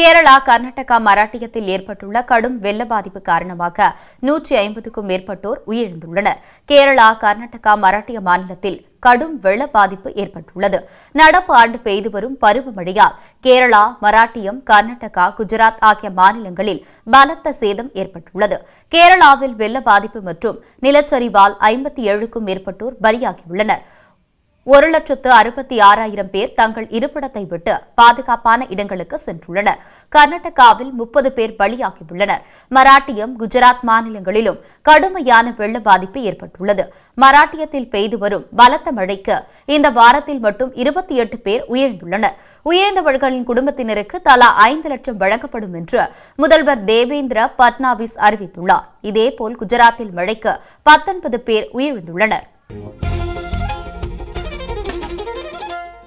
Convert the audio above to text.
கேரளா கர்நாடகா மராட்டியத்தில் ஏற்பட்டுள்ள கடும் வெள்ள பாதிப்பு காரணமாக நூற்றி ஐம்பதுக்கும் மேற்பட்டோர் உயிரிழந்துள்ளனர் கேரளா கர்நாடகா மராட்டிய மாநிலத்தில் கடும் வெள்ள பாதிப்பு ஏற்பட்டுள்ளது நடப்பு ஆண்டு பெய்து வரும் பருவமழையால் கேரளா மராட்டியம் கர்நாடகா குஜராத் ஆகிய மாநிலங்களில் பலத்த சேதம் ஏற்பட்டுள்ளது கேரளாவில் வெள்ள பாதிப்பு மற்றும் நிலச்சரிவால் ஐம்பத்தி ஏழுக்கும் மேற்பட்டோர் பலியாகியுள்ளனா் ஒரு லட்சத்து அறுபத்தி ஆறாயிரம் பேர் தங்கள் இருப்பிடத்தை விட்டு பாதுகாப்பான இடங்களுக்கு சென்றுள்ளனர் கர்நாடகாவில் முப்பது பேர் பலியாகியுள்ளனர் மராட்டியம் குஜராத் மாநிலங்களிலும் கடுமையான வெள்ள பாதிப்பு ஏற்பட்டுள்ளது மராட்டியத்தில் பெய்து வரும் பலத்த மழைக்கு இந்த வாரத்தில் மட்டும் இருபத்தி எட்டு பேர் உயிரிழந்துள்ளனர் உயிரிழந்தவர்களின் குடும்பத்தினருக்கு தலா ஐந்து லட்சம் வழங்கப்படும் என்று முதல்வர் தேவேந்திர பட்னாவிஸ் அறிவித்துள்ளார் இதேபோல் குஜராத்தில் மழைக்கு பத்தொன்பது பேர் உயிரிழந்துள்ளனர்